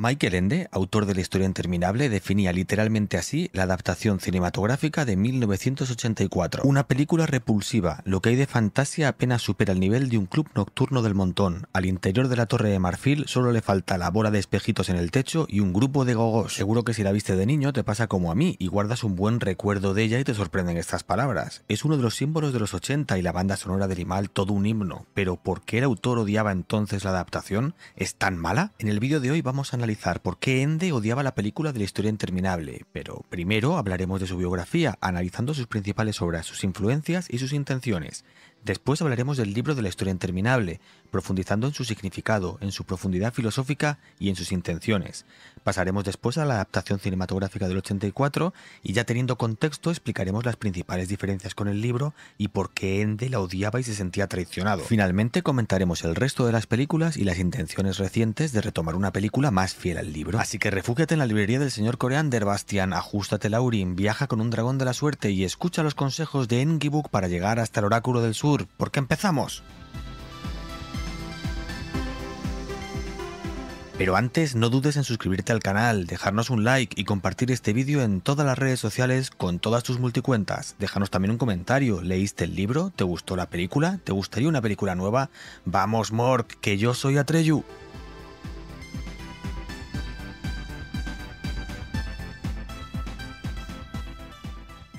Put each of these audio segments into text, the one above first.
Michael Ende, autor de La historia interminable, definía literalmente así la adaptación cinematográfica de 1984. Una película repulsiva, lo que hay de fantasía apenas supera el nivel de un club nocturno del montón. Al interior de la Torre de Marfil solo le falta la bola de espejitos en el techo y un grupo de gogos. Seguro que si la viste de niño te pasa como a mí y guardas un buen recuerdo de ella y te sorprenden estas palabras. Es uno de los símbolos de los 80 y la banda sonora del Imal todo un himno. Pero ¿por qué el autor odiaba entonces la adaptación? ¿Es tan mala? En el vídeo de hoy vamos a analizar por qué Ende odiaba la película de la historia interminable, pero primero hablaremos de su biografía, analizando sus principales obras, sus influencias y sus intenciones. Después hablaremos del libro de la historia interminable, profundizando en su significado, en su profundidad filosófica y en sus intenciones. Pasaremos después a la adaptación cinematográfica del 84 y ya teniendo contexto explicaremos las principales diferencias con el libro y por qué Ende la odiaba y se sentía traicionado. Finalmente comentaremos el resto de las películas y las intenciones recientes de retomar una película más fiel al libro. Así que refúgiate en la librería del señor Coreander, Bastian, ajustate Laurin, viaja con un dragón de la suerte y escucha los consejos de Engibook para llegar hasta el oráculo del sur porque empezamos. Pero antes no dudes en suscribirte al canal, dejarnos un like y compartir este vídeo en todas las redes sociales con todas tus multicuentas. Déjanos también un comentario, ¿leíste el libro? ¿Te gustó la película? ¿Te gustaría una película nueva? ¡Vamos Mork, que yo soy Atreyu!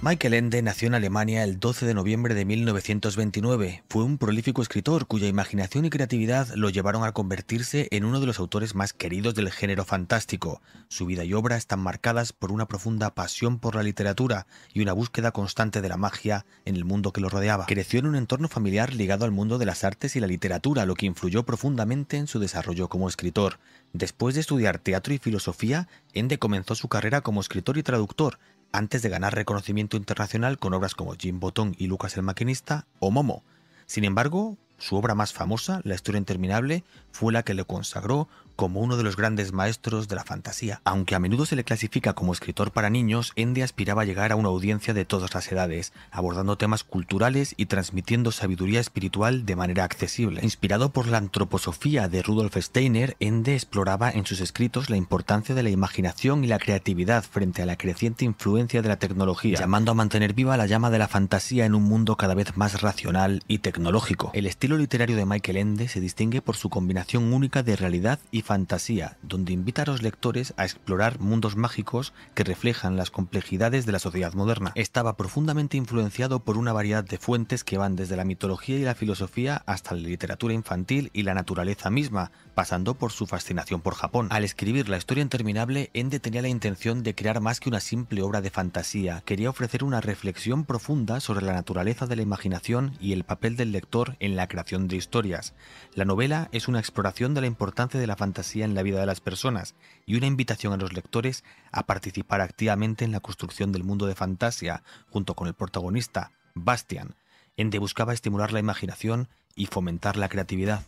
Michael Ende nació en Alemania el 12 de noviembre de 1929. Fue un prolífico escritor cuya imaginación y creatividad lo llevaron a convertirse en uno de los autores más queridos del género fantástico. Su vida y obra están marcadas por una profunda pasión por la literatura y una búsqueda constante de la magia en el mundo que lo rodeaba. Creció en un entorno familiar ligado al mundo de las artes y la literatura, lo que influyó profundamente en su desarrollo como escritor. Después de estudiar teatro y filosofía, Ende comenzó su carrera como escritor y traductor, antes de ganar reconocimiento internacional con obras como Jim Botón y Lucas el Maquinista o Momo. Sin embargo, su obra más famosa, La historia interminable, fue la que le consagró como uno de los grandes maestros de la fantasía. Aunque a menudo se le clasifica como escritor para niños, Ende aspiraba a llegar a una audiencia de todas las edades, abordando temas culturales y transmitiendo sabiduría espiritual de manera accesible. Inspirado por la antroposofía de Rudolf Steiner, Ende exploraba en sus escritos la importancia de la imaginación y la creatividad frente a la creciente influencia de la tecnología, llamando a mantener viva la llama de la fantasía en un mundo cada vez más racional y tecnológico. El estilo literario de Michael Ende se distingue por su combinación única de realidad y Fantasía, donde invita a los lectores a explorar mundos mágicos que reflejan las complejidades de la sociedad moderna. Estaba profundamente influenciado por una variedad de fuentes que van desde la mitología y la filosofía hasta la literatura infantil y la naturaleza misma, pasando por su fascinación por Japón. Al escribir la historia interminable, Ende tenía la intención de crear más que una simple obra de fantasía, quería ofrecer una reflexión profunda sobre la naturaleza de la imaginación y el papel del lector en la creación de historias. La novela es una exploración de la importancia de la fantasía en la vida de las personas y una invitación a los lectores a participar activamente en la construcción del mundo de fantasía junto con el protagonista, Bastian, en que buscaba estimular la imaginación y fomentar la creatividad.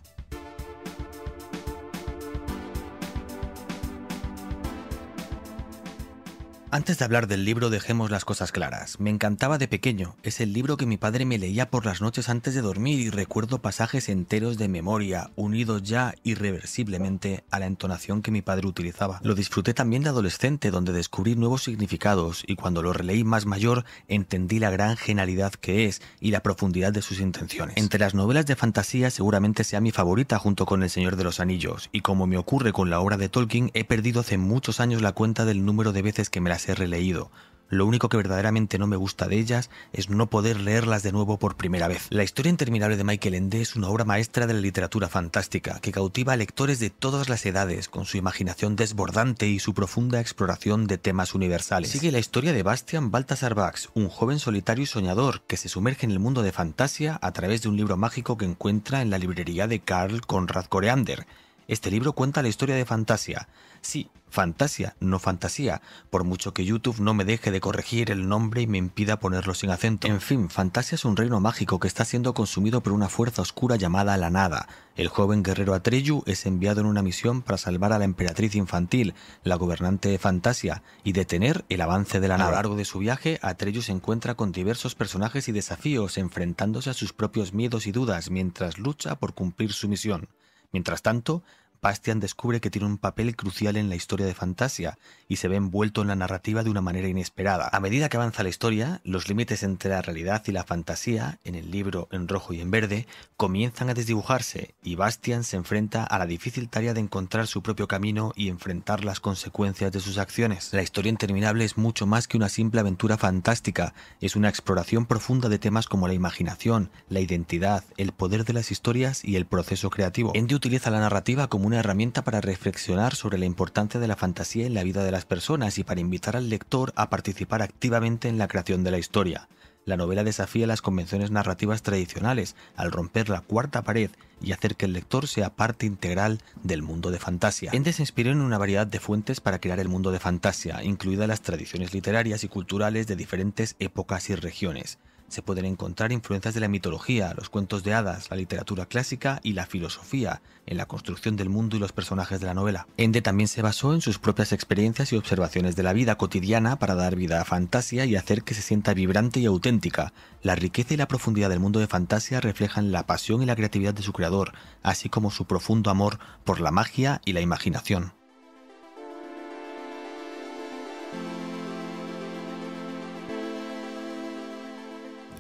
Antes de hablar del libro dejemos las cosas claras. Me encantaba de pequeño. Es el libro que mi padre me leía por las noches antes de dormir y recuerdo pasajes enteros de memoria, unidos ya irreversiblemente a la entonación que mi padre utilizaba. Lo disfruté también de adolescente, donde descubrí nuevos significados y cuando lo releí más mayor entendí la gran genialidad que es y la profundidad de sus intenciones. Entre las novelas de fantasía seguramente sea mi favorita junto con El Señor de los Anillos y como me ocurre con la obra de Tolkien he perdido hace muchos años la cuenta del número de veces que me las ser releído. Lo único que verdaderamente no me gusta de ellas es no poder leerlas de nuevo por primera vez. La historia interminable de Michael Ende es una obra maestra de la literatura fantástica que cautiva a lectores de todas las edades con su imaginación desbordante y su profunda exploración de temas universales. Sigue la historia de Bastian Baltasar Bax, un joven solitario y soñador que se sumerge en el mundo de fantasía a través de un libro mágico que encuentra en la librería de Karl Conrad Coreander este libro cuenta la historia de Fantasia. Sí, Fantasia, no Fantasía, por mucho que YouTube no me deje de corregir el nombre y me impida ponerlo sin acento. En fin, Fantasia es un reino mágico que está siendo consumido por una fuerza oscura llamada la nada. El joven guerrero Atreyu es enviado en una misión para salvar a la emperatriz infantil, la gobernante de Fantasia, y detener el avance de la nada. A lo largo de su viaje, Atreyu se encuentra con diversos personajes y desafíos, enfrentándose a sus propios miedos y dudas mientras lucha por cumplir su misión. Mientras tanto, Bastian descubre que tiene un papel crucial en la historia de Fantasia y se ve envuelto en la narrativa de una manera inesperada. A medida que avanza la historia, los límites entre la realidad y la fantasía, en el libro en rojo y en verde, comienzan a desdibujarse y Bastian se enfrenta a la difícil tarea de encontrar su propio camino y enfrentar las consecuencias de sus acciones. La historia interminable es mucho más que una simple aventura fantástica, es una exploración profunda de temas como la imaginación, la identidad, el poder de las historias y el proceso creativo. Andy utiliza la narrativa como una herramienta para reflexionar sobre la importancia de la fantasía en la vida de las personas y para invitar al lector a participar activamente en la creación de la historia. La novela desafía las convenciones narrativas tradicionales al romper la cuarta pared y hacer que el lector sea parte integral del mundo de fantasía. Ende se inspiró en una variedad de fuentes para crear el mundo de fantasía, incluidas las tradiciones literarias y culturales de diferentes épocas y regiones. Se pueden encontrar influencias de la mitología, los cuentos de hadas, la literatura clásica y la filosofía en la construcción del mundo y los personajes de la novela. Ende también se basó en sus propias experiencias y observaciones de la vida cotidiana para dar vida a Fantasia y hacer que se sienta vibrante y auténtica. La riqueza y la profundidad del mundo de Fantasia reflejan la pasión y la creatividad de su creador, así como su profundo amor por la magia y la imaginación.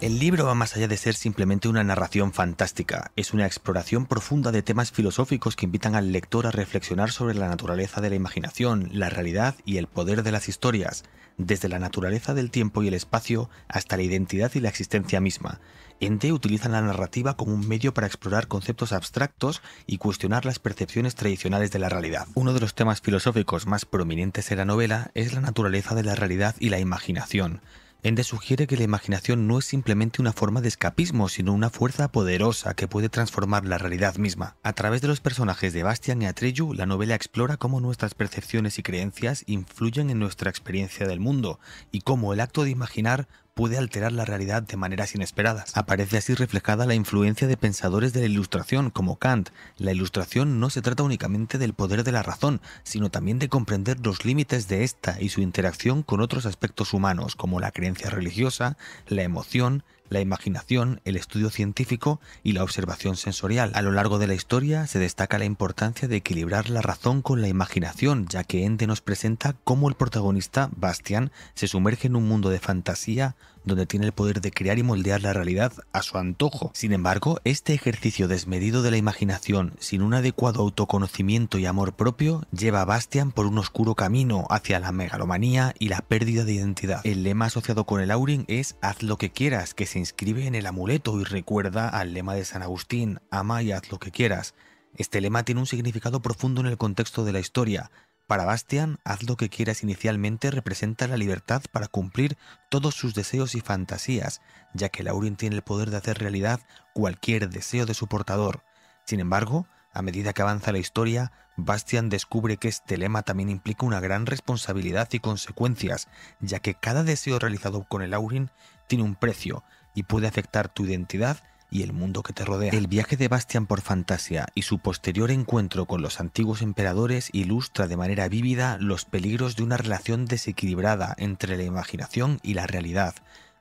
El libro va más allá de ser simplemente una narración fantástica, es una exploración profunda de temas filosóficos que invitan al lector a reflexionar sobre la naturaleza de la imaginación, la realidad y el poder de las historias, desde la naturaleza del tiempo y el espacio hasta la identidad y la existencia misma. En D utilizan la narrativa como un medio para explorar conceptos abstractos y cuestionar las percepciones tradicionales de la realidad. Uno de los temas filosóficos más prominentes en la novela es la naturaleza de la realidad y la imaginación. Ende sugiere que la imaginación no es simplemente una forma de escapismo, sino una fuerza poderosa que puede transformar la realidad misma. A través de los personajes de Bastian y Atreyu, la novela explora cómo nuestras percepciones y creencias influyen en nuestra experiencia del mundo y cómo el acto de imaginar puede alterar la realidad de maneras inesperadas. Aparece así reflejada la influencia de pensadores de la Ilustración como Kant. La Ilustración no se trata únicamente del poder de la razón, sino también de comprender los límites de esta y su interacción con otros aspectos humanos como la creencia religiosa, la emoción, la imaginación, el estudio científico y la observación sensorial. A lo largo de la historia se destaca la importancia de equilibrar la razón con la imaginación, ya que Ende nos presenta cómo el protagonista, Bastian, se sumerge en un mundo de fantasía, donde tiene el poder de crear y moldear la realidad a su antojo. Sin embargo, este ejercicio desmedido de la imaginación sin un adecuado autoconocimiento y amor propio lleva a Bastian por un oscuro camino hacia la megalomanía y la pérdida de identidad. El lema asociado con el Aurin es haz lo que quieras, que se inscribe en el amuleto y recuerda al lema de San Agustín, ama y haz lo que quieras. Este lema tiene un significado profundo en el contexto de la historia, para Bastian, haz lo que quieras inicialmente representa la libertad para cumplir todos sus deseos y fantasías, ya que Laurin tiene el poder de hacer realidad cualquier deseo de su portador. Sin embargo, a medida que avanza la historia, Bastian descubre que este lema también implica una gran responsabilidad y consecuencias, ya que cada deseo realizado con el Laurin tiene un precio y puede afectar tu identidad y el mundo que te rodea. El viaje de Bastian por Fantasia y su posterior encuentro con los antiguos emperadores ilustra de manera vívida los peligros de una relación desequilibrada entre la imaginación y la realidad.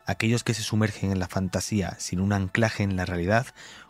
Aquellos que se sumergen en la fantasía sin un anclaje en la realidad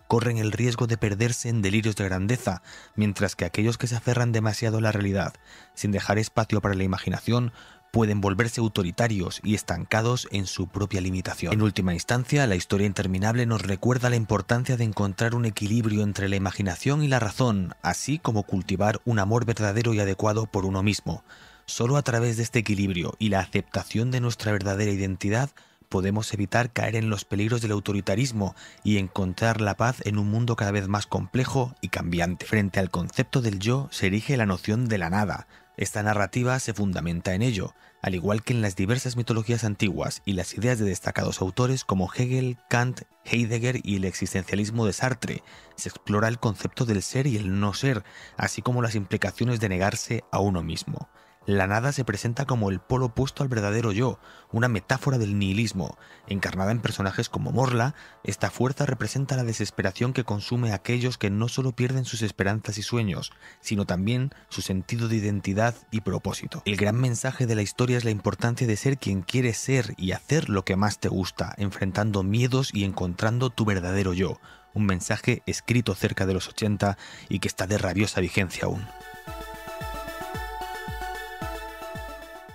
corren el riesgo de perderse en delirios de grandeza, mientras que aquellos que se aferran demasiado a la realidad, sin dejar espacio para la imaginación, pueden volverse autoritarios y estancados en su propia limitación. En última instancia, la historia interminable nos recuerda la importancia de encontrar un equilibrio entre la imaginación y la razón, así como cultivar un amor verdadero y adecuado por uno mismo. Solo a través de este equilibrio y la aceptación de nuestra verdadera identidad podemos evitar caer en los peligros del autoritarismo y encontrar la paz en un mundo cada vez más complejo y cambiante. Frente al concepto del yo se erige la noción de la nada, esta narrativa se fundamenta en ello, al igual que en las diversas mitologías antiguas y las ideas de destacados autores como Hegel, Kant, Heidegger y el existencialismo de Sartre. Se explora el concepto del ser y el no ser, así como las implicaciones de negarse a uno mismo. La nada se presenta como el polo opuesto al verdadero yo, una metáfora del nihilismo. Encarnada en personajes como Morla, esta fuerza representa la desesperación que consume a aquellos que no solo pierden sus esperanzas y sueños, sino también su sentido de identidad y propósito. El gran mensaje de la historia es la importancia de ser quien quieres ser y hacer lo que más te gusta, enfrentando miedos y encontrando tu verdadero yo. Un mensaje escrito cerca de los 80 y que está de rabiosa vigencia aún.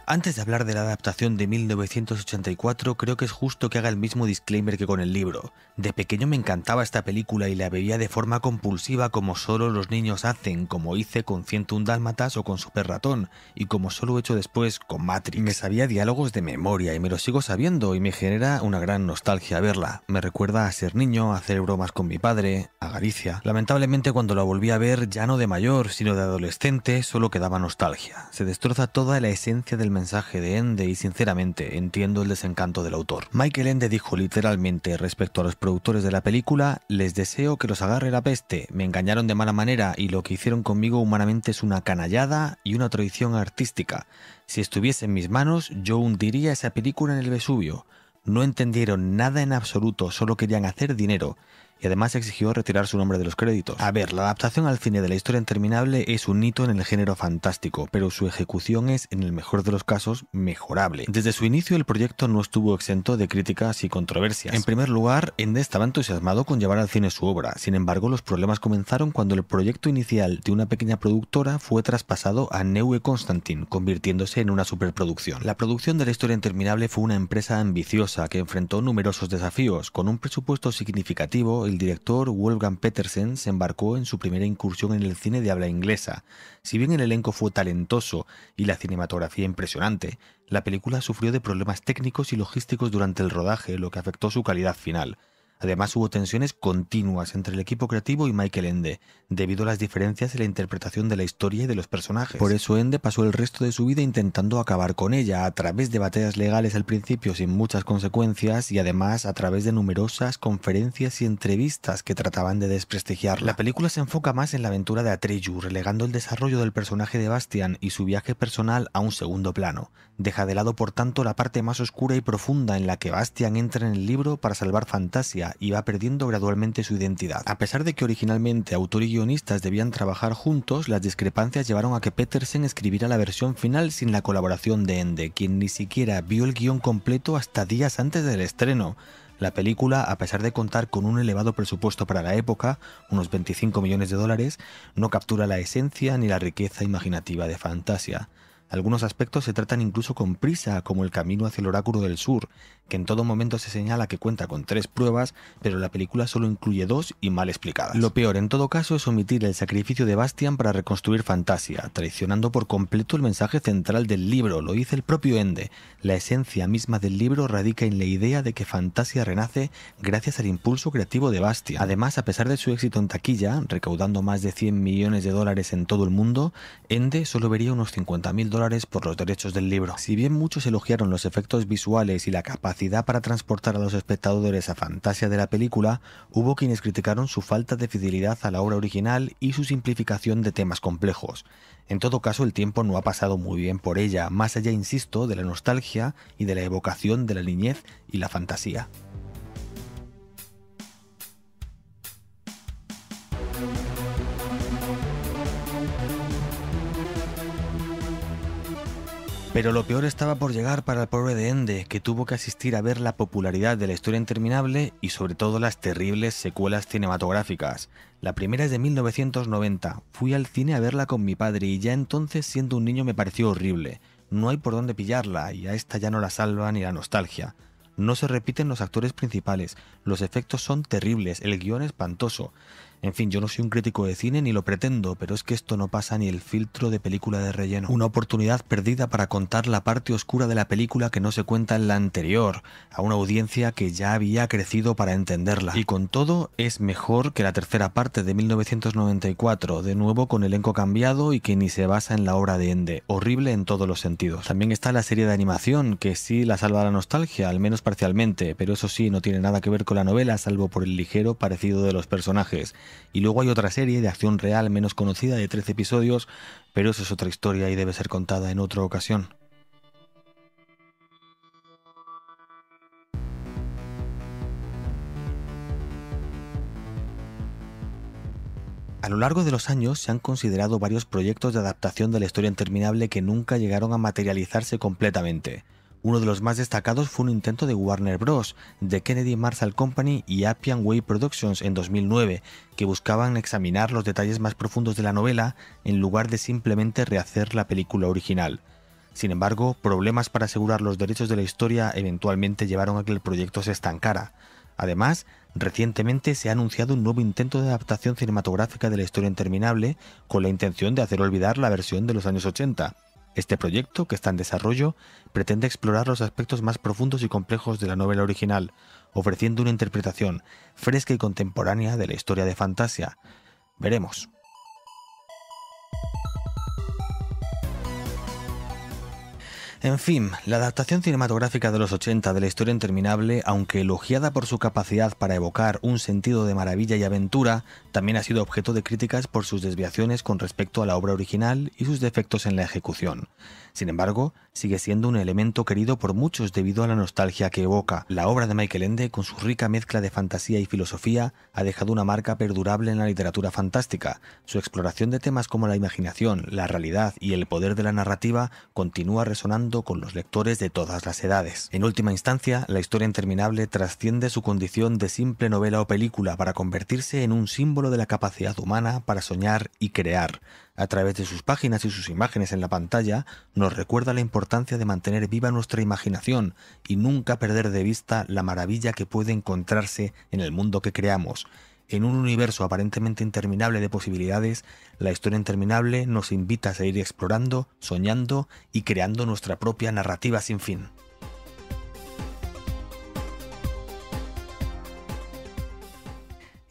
Antes de hablar de la adaptación de 1984, creo que es justo que haga el mismo disclaimer que con el libro. De pequeño me encantaba esta película y la veía de forma compulsiva como solo los niños hacen, como hice con 101 Dálmatas o con Super Ratón, y como solo he hecho después con Matrix. Me sabía diálogos de memoria y me lo sigo sabiendo y me genera una gran nostalgia verla. Me recuerda a ser niño, a hacer bromas con mi padre, a Galicia. Lamentablemente cuando la volví a ver, ya no de mayor, sino de adolescente, solo quedaba nostalgia. Se destroza toda la esencia del mensaje de Ende y sinceramente entiendo el desencanto del autor. Michael Ende dijo literalmente respecto a los productores de la película, les deseo que los agarre la peste, me engañaron de mala manera y lo que hicieron conmigo humanamente es una canallada y una traición artística. Si estuviese en mis manos, yo hundiría esa película en el Vesubio. No entendieron nada en absoluto, solo querían hacer dinero y además exigió retirar su nombre de los créditos. A ver, la adaptación al cine de la historia interminable es un hito en el género fantástico, pero su ejecución es, en el mejor de los casos, mejorable. Desde su inicio el proyecto no estuvo exento de críticas y controversias. En primer lugar, Ende estaba entusiasmado con llevar al cine su obra, sin embargo los problemas comenzaron cuando el proyecto inicial de una pequeña productora fue traspasado a Neue Constantin, convirtiéndose en una superproducción. La producción de la historia interminable fue una empresa ambiciosa que enfrentó numerosos desafíos, con un presupuesto significativo y el director Wolfgang Petersen se embarcó en su primera incursión en el cine de habla inglesa. Si bien el elenco fue talentoso y la cinematografía impresionante, la película sufrió de problemas técnicos y logísticos durante el rodaje, lo que afectó su calidad final. Además hubo tensiones continuas entre el equipo creativo y Michael Ende, debido a las diferencias en la interpretación de la historia y de los personajes. Por eso Ende pasó el resto de su vida intentando acabar con ella, a través de batallas legales al principio sin muchas consecuencias y además a través de numerosas conferencias y entrevistas que trataban de desprestigiarla. La película se enfoca más en la aventura de Atreyu, relegando el desarrollo del personaje de Bastian y su viaje personal a un segundo plano. Deja de lado por tanto la parte más oscura y profunda en la que Bastian entra en el libro para salvar Fantasia y va perdiendo gradualmente su identidad. A pesar de que originalmente autor y guionistas debían trabajar juntos, las discrepancias llevaron a que Petersen escribiera la versión final sin la colaboración de Ende, quien ni siquiera vio el guión completo hasta días antes del estreno. La película, a pesar de contar con un elevado presupuesto para la época, unos 25 millones de dólares, no captura la esencia ni la riqueza imaginativa de Fantasia. Algunos aspectos se tratan incluso con prisa, como el camino hacia el oráculo del sur, que en todo momento se señala que cuenta con tres pruebas, pero la película solo incluye dos y mal explicadas. Lo peor en todo caso es omitir el sacrificio de Bastian para reconstruir Fantasia, traicionando por completo el mensaje central del libro, lo dice el propio Ende. La esencia misma del libro radica en la idea de que Fantasia renace gracias al impulso creativo de Bastian. Además, a pesar de su éxito en taquilla, recaudando más de 100 millones de dólares en todo el mundo, Ende solo vería unos 50.000 por los derechos del libro. Si bien muchos elogiaron los efectos visuales y la capacidad para transportar a los espectadores a fantasía de la película, hubo quienes criticaron su falta de fidelidad a la obra original y su simplificación de temas complejos. En todo caso, el tiempo no ha pasado muy bien por ella, más allá, insisto, de la nostalgia y de la evocación de la niñez y la fantasía. Pero lo peor estaba por llegar para el pobre de Ende, que tuvo que asistir a ver la popularidad de la historia interminable y sobre todo las terribles secuelas cinematográficas. La primera es de 1990. Fui al cine a verla con mi padre y ya entonces siendo un niño me pareció horrible. No hay por dónde pillarla y a esta ya no la salva ni la nostalgia. No se repiten los actores principales, los efectos son terribles, el guión espantoso. En fin, yo no soy un crítico de cine ni lo pretendo, pero es que esto no pasa ni el filtro de película de relleno. Una oportunidad perdida para contar la parte oscura de la película que no se cuenta en la anterior, a una audiencia que ya había crecido para entenderla. Y con todo, es mejor que la tercera parte de 1994, de nuevo con elenco cambiado y que ni se basa en la obra de Ende, horrible en todos los sentidos. También está la serie de animación, que sí la salva la nostalgia, al menos parcialmente, pero eso sí, no tiene nada que ver con la novela, salvo por el ligero parecido de los personajes y luego hay otra serie de acción real menos conocida de 13 episodios, pero eso es otra historia y debe ser contada en otra ocasión. A lo largo de los años se han considerado varios proyectos de adaptación de la historia interminable que nunca llegaron a materializarse completamente. Uno de los más destacados fue un intento de Warner Bros., de Kennedy Marshall Company y Appian Way Productions en 2009, que buscaban examinar los detalles más profundos de la novela en lugar de simplemente rehacer la película original. Sin embargo, problemas para asegurar los derechos de la historia eventualmente llevaron a que el proyecto se estancara. Además, recientemente se ha anunciado un nuevo intento de adaptación cinematográfica de la historia interminable con la intención de hacer olvidar la versión de los años 80. Este proyecto, que está en desarrollo, pretende explorar los aspectos más profundos y complejos de la novela original, ofreciendo una interpretación fresca y contemporánea de la historia de Fantasia. Veremos. En fin, la adaptación cinematográfica de los 80 de la historia interminable, aunque elogiada por su capacidad para evocar un sentido de maravilla y aventura, también ha sido objeto de críticas por sus desviaciones con respecto a la obra original y sus defectos en la ejecución. Sin embargo, sigue siendo un elemento querido por muchos debido a la nostalgia que evoca. La obra de Michael Ende, con su rica mezcla de fantasía y filosofía, ha dejado una marca perdurable en la literatura fantástica. Su exploración de temas como la imaginación, la realidad y el poder de la narrativa continúa resonando con los lectores de todas las edades. En última instancia, la historia interminable trasciende su condición de simple novela o película para convertirse en un símbolo de la capacidad humana para soñar y crear a través de sus páginas y sus imágenes en la pantalla, nos recuerda la importancia de mantener viva nuestra imaginación y nunca perder de vista la maravilla que puede encontrarse en el mundo que creamos. En un universo aparentemente interminable de posibilidades, la historia interminable nos invita a seguir explorando, soñando y creando nuestra propia narrativa sin fin.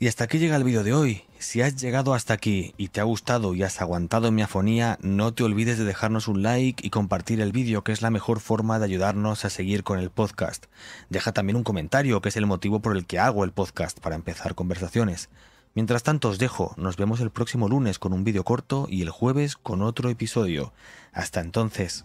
Y hasta aquí llega el vídeo de hoy. Si has llegado hasta aquí y te ha gustado y has aguantado mi afonía, no te olvides de dejarnos un like y compartir el vídeo, que es la mejor forma de ayudarnos a seguir con el podcast. Deja también un comentario, que es el motivo por el que hago el podcast, para empezar conversaciones. Mientras tanto os dejo, nos vemos el próximo lunes con un vídeo corto y el jueves con otro episodio. Hasta entonces.